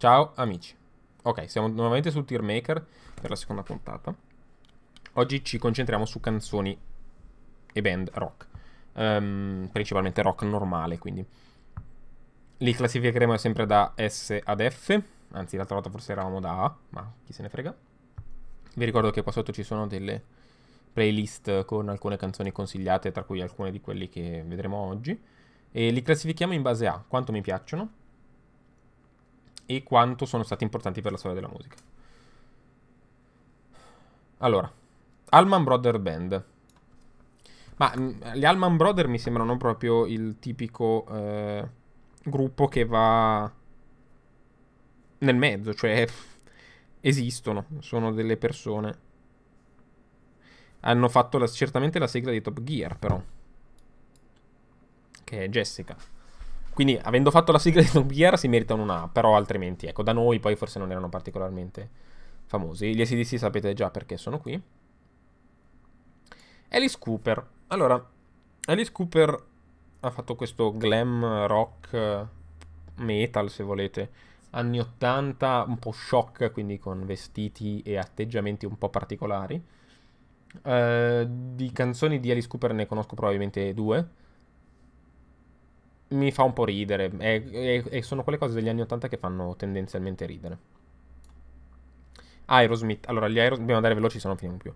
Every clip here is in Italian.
Ciao amici. Ok, siamo nuovamente su Tier Maker per la seconda puntata. Oggi ci concentriamo su canzoni e band rock. Um, principalmente rock normale, quindi. Li classificheremo sempre da S ad F, anzi l'altra volta forse eravamo da A, ma chi se ne frega. Vi ricordo che qua sotto ci sono delle playlist con alcune canzoni consigliate, tra cui alcune di quelle che vedremo oggi. E li classifichiamo in base a quanto mi piacciono, e quanto sono stati importanti per la storia della musica. Allora, Alman Brother Band. Ma mm, gli Alman Brother mi sembrano proprio il tipico eh, gruppo che va nel mezzo, cioè esistono, sono delle persone. Hanno fatto la, certamente la sigla di Top Gear, però. Che è Jessica. Quindi, avendo fatto la sigla di Snowpierre, si meritano una, però altrimenti, ecco, da noi poi forse non erano particolarmente famosi. Gli SDC sapete già perché sono qui. Alice Cooper. Allora, Alice Cooper ha fatto questo glam rock metal, se volete, anni 80, un po' shock, quindi con vestiti e atteggiamenti un po' particolari. Eh, di canzoni di Alice Cooper ne conosco probabilmente due mi fa un po' ridere. E sono quelle cose degli anni 80 che fanno tendenzialmente ridere. Aerosmith. Allora, gli Aerosmith. Dobbiamo andare veloci, se no finiamo più.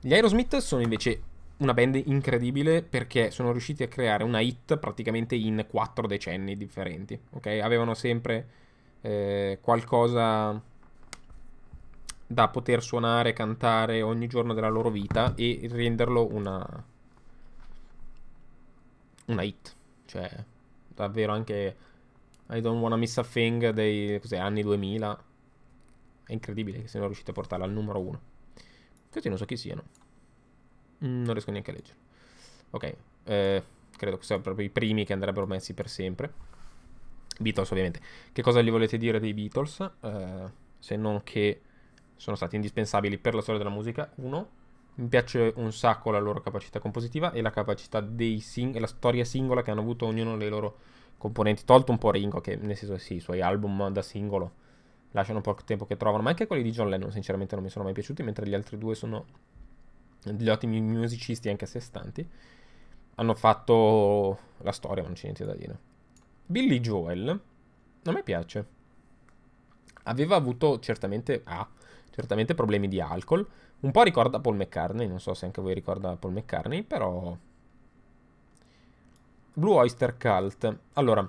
Gli Aerosmith sono invece una band incredibile perché sono riusciti a creare una hit praticamente in quattro decenni differenti. Ok? Avevano sempre eh, qualcosa da poter suonare, cantare ogni giorno della loro vita e renderlo una. una hit. Cioè, davvero anche I Don't Wanna Miss a Thing dei anni 2000. È incredibile che siano riusciti a portarla al numero 1. Questi non so chi siano. Mm, non riesco neanche a leggere. Ok, eh, credo che siano proprio i primi che andrebbero messi per sempre. Beatles ovviamente. Che cosa gli volete dire dei Beatles? Eh, se non che sono stati indispensabili per la storia della musica. Uno, mi piace un sacco la loro capacità compositiva e la capacità dei sing- la storia singola che hanno avuto ognuno dei loro componenti. Tolto un po' Ringo, che nel senso sì, i suoi album da singolo lasciano un po' il tempo che trovano, ma anche quelli di John Lennon sinceramente non mi sono mai piaciuti, mentre gli altri due sono degli ottimi musicisti anche a sé stanti. Hanno fatto la storia, ma non c'è niente da dire. Billy Joel, non mi piace. Aveva avuto certamente... Ah, certamente problemi di alcol. Un po' ricorda Paul McCartney, non so se anche voi ricorda Paul McCartney, però... Blue Oyster Cult. Allora,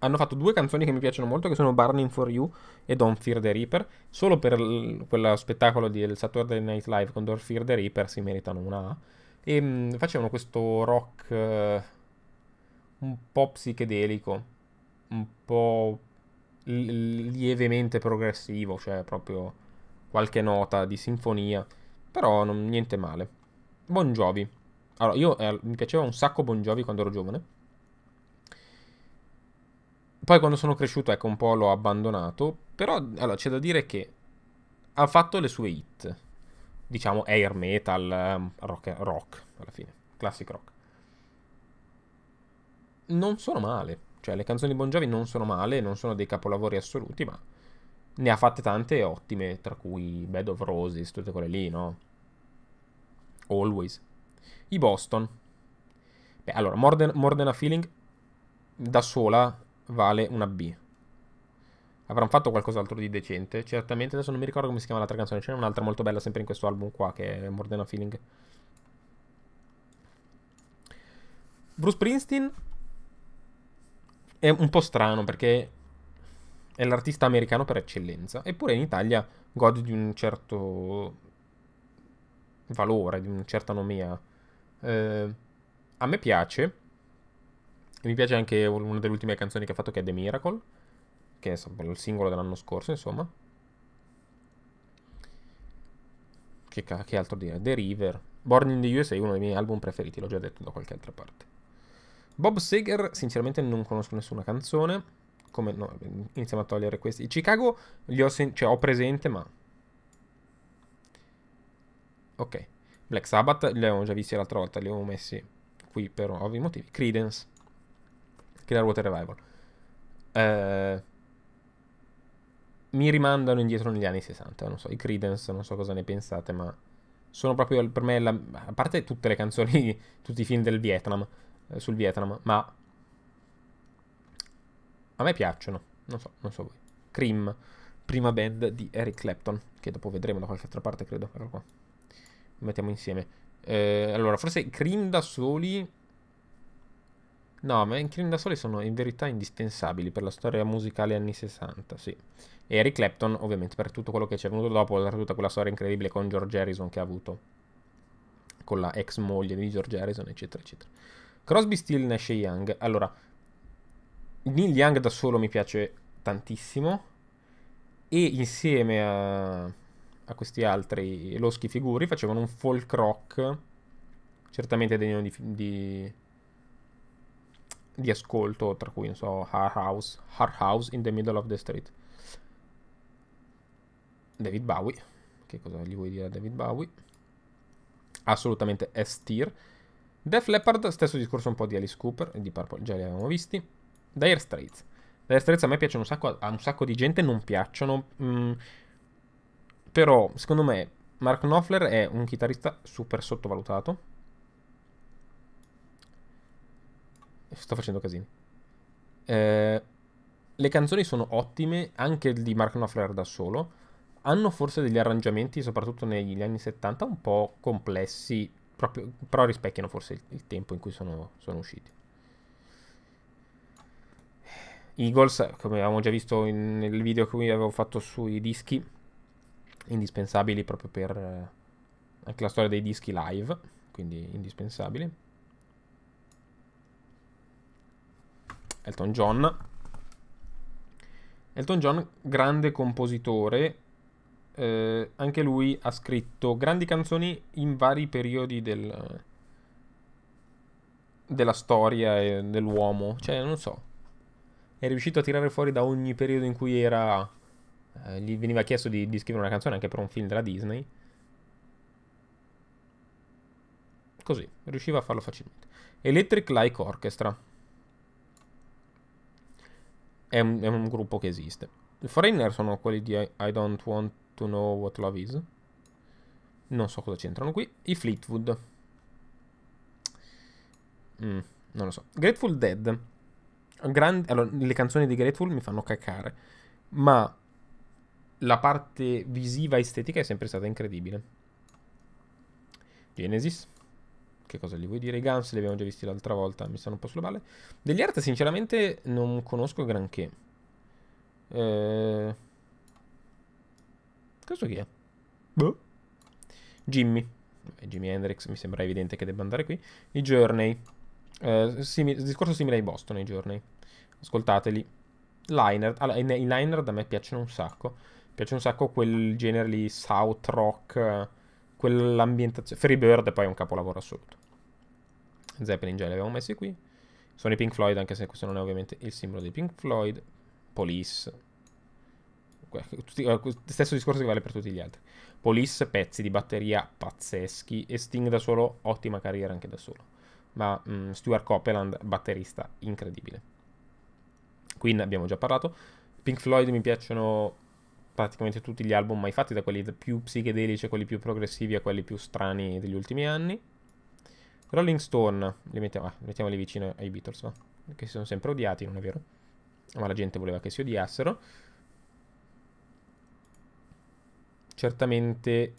hanno fatto due canzoni che mi piacciono molto, che sono Burning for You e Don't Fear the Reaper. Solo per l- quello spettacolo del Saturday Night Live con Don't Fear the Reaper si meritano una A. E mh, mm, facevano questo rock uh, un po' psichedelico, un po' lievemente progressivo, cioè proprio qualche nota di sinfonia, però non, niente male. Bon Jovi. Allora, io eh, mi piaceva un sacco Bon Jovi quando ero giovane. Poi quando sono cresciuto, ecco, un po' l'ho abbandonato, però allora, c'è da dire che ha fatto le sue hit. Diciamo air metal, ehm, rock, rock alla fine, classic rock. Non sono male cioè, le canzoni di Bon Jovi non sono male, non sono dei capolavori assoluti, ma ne ha fatte tante ottime, tra cui Bed of Roses, tutte quelle lì, no? Always. I Boston. Beh, allora, More Than, More Than a Feeling da sola vale una B. Avranno fatto qualcos'altro di decente. Certamente, adesso non mi ricordo come si chiama l'altra canzone. Ce n'è un'altra molto bella sempre in questo album qua, che è More Than a Feeling. Bruce Princeton è un po' strano perché è l'artista americano per eccellenza, eppure in Italia gode di un certo valore, di una certa nomea. Eh, a me piace, e mi piace anche una delle ultime canzoni che ha fatto che è The Miracle, che è il singolo dell'anno scorso, insomma. Che, che altro dire? The River. Born in the USA è uno dei miei album preferiti, l'ho già detto da qualche altra parte. Bob Seger, sinceramente non conosco nessuna canzone. Come no, iniziamo a togliere questi. Chicago li ho, cioè, ho presente, ma... Ok. Black Sabbath li avevo già visti l'altra volta, li avevo messi qui per ovvi motivi. Credence. Clearwater Revival. Eh, mi rimandano indietro negli anni 60, non so, i Credence, non so cosa ne pensate, ma sono proprio per me, la, a parte tutte le canzoni, tutti i film del Vietnam, eh, sul Vietnam, ma a me piacciono, non so, non so voi. Cream, prima band di Eric Clapton, che dopo vedremo da qualche altra parte, credo, però qua. Lo mettiamo insieme. Eh, allora, forse Cream da soli... No, ma i Cream da soli sono in verità indispensabili per la storia musicale anni 60, sì. E Eric Clapton, ovviamente, per tutto quello che c'è venuto dopo, per tutta quella storia incredibile con George Harrison che ha avuto, con la ex moglie di George Harrison, eccetera, eccetera. Crosby, Steel, Nash e Young. Allora, Neil Young da solo mi piace tantissimo e insieme a, a questi altri loschi figuri facevano un folk rock certamente degno di, di, di ascolto, tra cui, non so, Hard House, Hard House in the Middle of the Street. David Bowie, che cosa gli vuoi dire a David Bowie? Assolutamente S-tier. Def Leppard, stesso discorso un po' di Alice Cooper e di Purple, già li avevamo visti. Dire Straits. Dire Straits a me piacciono un sacco, a un sacco di gente non piacciono. Mh, mm, però, secondo me, Mark Knopfler è un chitarrista super sottovalutato. Sto facendo casino. Eh, le canzoni sono ottime, anche di Mark Knopfler da solo. Hanno forse degli arrangiamenti, soprattutto negli anni 70, un po' complessi proprio, però rispecchiano forse il, il tempo in cui sono, sono, usciti. Eagles, come avevamo già visto in, nel video che avevo fatto sui dischi, indispensabili proprio per eh, anche la storia dei dischi live, quindi indispensabili. Elton John. Elton John, grande compositore, eh, anche lui ha scritto grandi canzoni in vari periodi del, della storia e dell'uomo. Cioè, non so. È riuscito a tirare fuori da ogni periodo in cui era. Eh, gli veniva chiesto di, di scrivere una canzone anche per un film della Disney. Così, riusciva a farlo facilmente. Electric Like Orchestra. È un, è un, gruppo che esiste. I Foreigner sono quelli di I, I Don't Want to know what love is. Non so cosa c'entrano qui. I Fleetwood. Mm, non lo so. Grateful Dead. Grand... Allora, le canzoni di Grateful mi fanno caccare. Ma la parte visiva e estetica è sempre stata incredibile. Genesis. Che cosa gli vuoi dire? I Guns li abbiamo già visti l'altra volta, mi stanno un po' sulle balle. Degli Art sinceramente non conosco granché. Eh, questo chi è? Boh. Jimmy. Eh, Jimi Hendrix mi sembra evidente che debba andare qui. I Journey. Eh, simi discorso simile ai Boston, i Journey. Ascoltateli. Liner. Allora, i Liner a me piacciono un sacco. Piace un sacco quel genere lì, South Rock, quell'ambientazione. Freebird poi è un capolavoro assoluto. Zeppelin già li avevamo messi qui. Sono i Pink Floyd, anche se questo non è ovviamente il simbolo dei Pink Floyd. Police Eh, stesso discorso che vale per tutti gli altri. Police, pezzi di batteria pazzeschi e Sting da solo, ottima carriera anche da solo. Ma mh, mm, Stuart Copeland, batterista incredibile. Queen abbiamo già parlato. Pink Floyd mi piacciono praticamente tutti gli album mai fatti, da quelli più psichedelici a quelli più progressivi a quelli più strani degli ultimi anni. Rolling Stone, li mettiamo, ah, mettiamoli vicino ai Beatles, no? che si sono sempre odiati, non è vero? Ma la gente voleva che si odiassero. certamente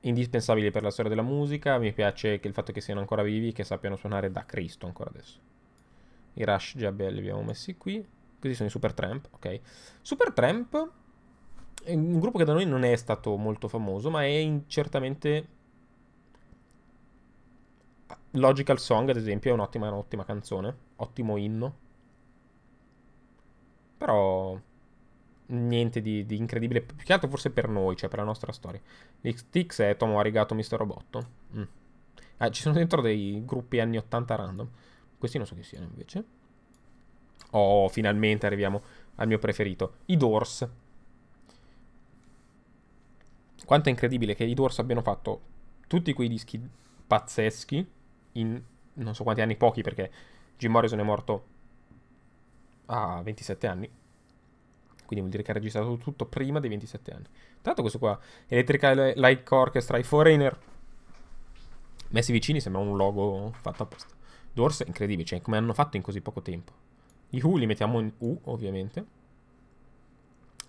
indispensabili per la storia della musica. Mi piace che il fatto che siano ancora vivi e che sappiano suonare da Cristo ancora adesso. I Rush già belli li abbiamo messi qui. Così sono i Super Tramp, ok. Super Tramp è un gruppo che da noi non è stato molto famoso, ma è certamente... Logical Song, ad esempio, è un'ottima, un'ottima canzone. Ottimo inno. Però niente di, di, incredibile. Più che altro forse per noi, cioè per la nostra storia. L'XTX è Tomo ha Mr. Mister Robotto. Mm. Ah, ci sono dentro dei gruppi anni 80 random. Questi non so chi siano invece. Oh, finalmente arriviamo al mio preferito. I Doors. Quanto è incredibile che i Doors abbiano fatto tutti quei dischi pazzeschi in non so quanti anni, pochi perché Jim Morrison è morto a 27 anni quindi vuol dire che ha registrato tutto prima dei 27 anni. Tanto questo qua, Electrical Light Orchestra, i Foreigner. Messi vicini sembra un logo fatto apposta. Doors è incredibile, cioè come hanno fatto in così poco tempo. Gli U li mettiamo in U, ovviamente.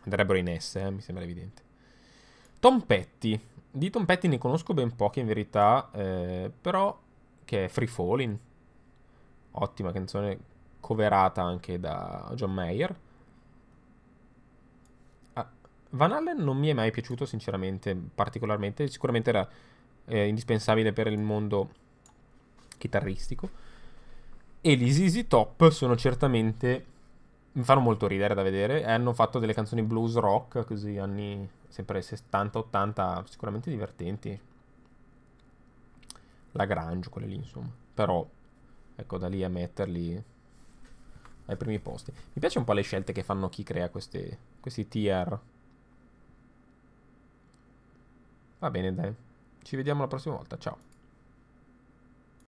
Andrebbero in S, eh, mi sembra evidente. Tom Petty. Di Tom Petty ne conosco ben pochi in verità, eh, però che è Free Falling. Ottima canzone coverata anche da John Mayer. Van Allen non mi è mai piaciuto, sinceramente, particolarmente. Sicuramente era eh, indispensabile per il mondo chitarristico. E gli Easy Top sono certamente... Mi fanno molto ridere da vedere. Eh, hanno fatto delle canzoni blues rock, così anni sempre 70-80, sicuramente divertenti. La Grange, quelle lì, insomma. Però, ecco, da lì a metterli ai primi posti. Mi piace un po' le scelte che fanno chi crea queste, questi tier Va bene, dai. Ci vediamo la prossima volta. Ciao.